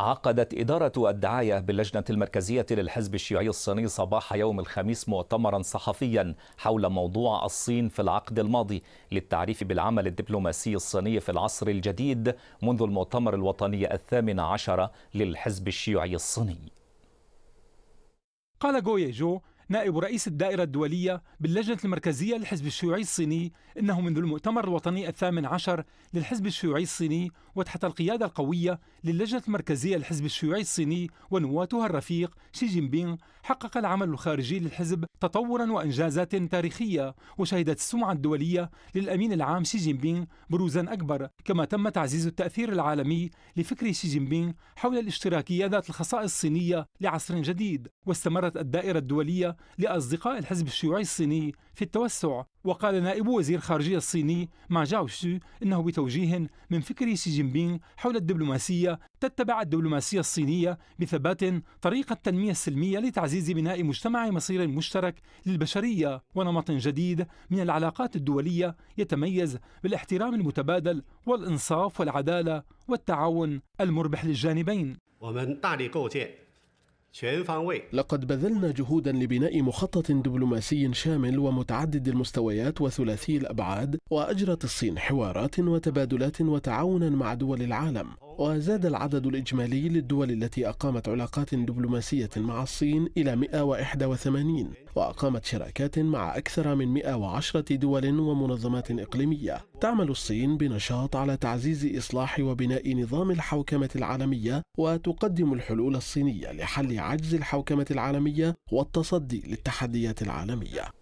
عقدت إدارة الدعاية باللجنة المركزية للحزب الشيوعي الصيني صباح يوم الخميس مؤتمرا صحفيا حول موضوع الصين في العقد الماضي للتعريف بالعمل الدبلوماسي الصيني في العصر الجديد منذ المؤتمر الوطني الثامن عشر للحزب الشيوعي الصيني قال جو يجو نائب رئيس الدائرة الدولية باللجنة المركزية للحزب الشيوعي الصيني أنه منذ المؤتمر الوطني الثامن عشر للحزب الشيوعي الصيني وتحت القيادة القوية للجنة المركزية للحزب الشيوعي الصيني ونواتها الرفيق شي جين بينغ حقق العمل الخارجي للحزب تطورا وإنجازات تاريخية وشهدت السمعة الدولية للأمين العام شي جين بينغ بروزا أكبر كما تم تعزيز التأثير العالمي لفكر شي جين بينغ حول الاشتراكية ذات الخصائص الصينية لعصر جديد واستمرت الدائرة الدولية لأصدقاء الحزب الشيوعي الصيني في التوسع وقال نائب وزير خارجية الصيني ما شو إنه بتوجيه من فكر شي جين بينغ حول الدبلوماسية تتبع الدبلوماسية الصينية بثبات طريقة التنمية السلمية لتعزيز بناء مجتمع مصير مشترك للبشرية ونمط جديد من العلاقات الدولية يتميز بالاحترام المتبادل والإنصاف والعدالة والتعاون المربح للجانبين 我们大力构建 لقد بذلنا جهودا لبناء مخطط دبلوماسي شامل ومتعدد المستويات وثلاثي الابعاد واجرت الصين حوارات وتبادلات وتعاونا مع دول العالم وزاد العدد الإجمالي للدول التي أقامت علاقات دبلوماسية مع الصين إلى 181 وأقامت شراكات مع أكثر من 110 دول ومنظمات إقليمية تعمل الصين بنشاط على تعزيز إصلاح وبناء نظام الحوكمة العالمية وتقدم الحلول الصينية لحل عجز الحوكمة العالمية والتصدي للتحديات العالمية